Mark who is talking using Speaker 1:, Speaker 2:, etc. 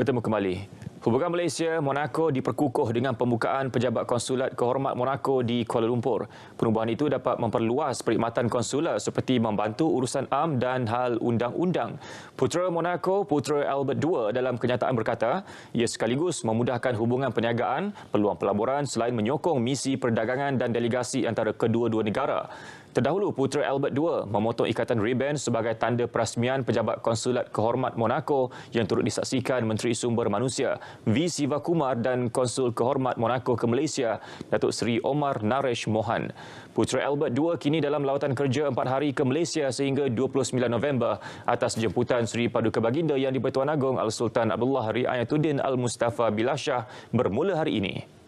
Speaker 1: bertemu kembali. Hubungan Malaysia-Monaco diperkukuh dengan pembukaan Pejabat Konsulat Kehormat Monaco di Kuala Lumpur. Perubahan itu dapat memperluas perkhidmatan konsular seperti membantu urusan am dan hal undang-undang. Putera Monaco, Putera Albert II dalam kenyataan berkata, ia sekaligus memudahkan hubungan perniagaan, peluang pelaburan selain menyokong misi perdagangan dan delegasi antara kedua-dua negara. Terdahulu, putera Albert II memotong ikatan riband sebagai tanda perasmian pejabat konsulat kehormat Monaco yang turut disaksikan Menteri Sumber Manusia V. Siva Kumar dan Konsul Kehormat Monaco ke Malaysia, Datuk Seri Omar Naresh Mohan. Putera Albert II kini dalam lawatan kerja 4 hari ke Malaysia sehingga 29 November atas jemputan Seri Paduka Baginda yang di-Pertuan Agong Al-Sultan Abdullah Riayatuddin Al-Mustafa Bilashah bermula hari ini.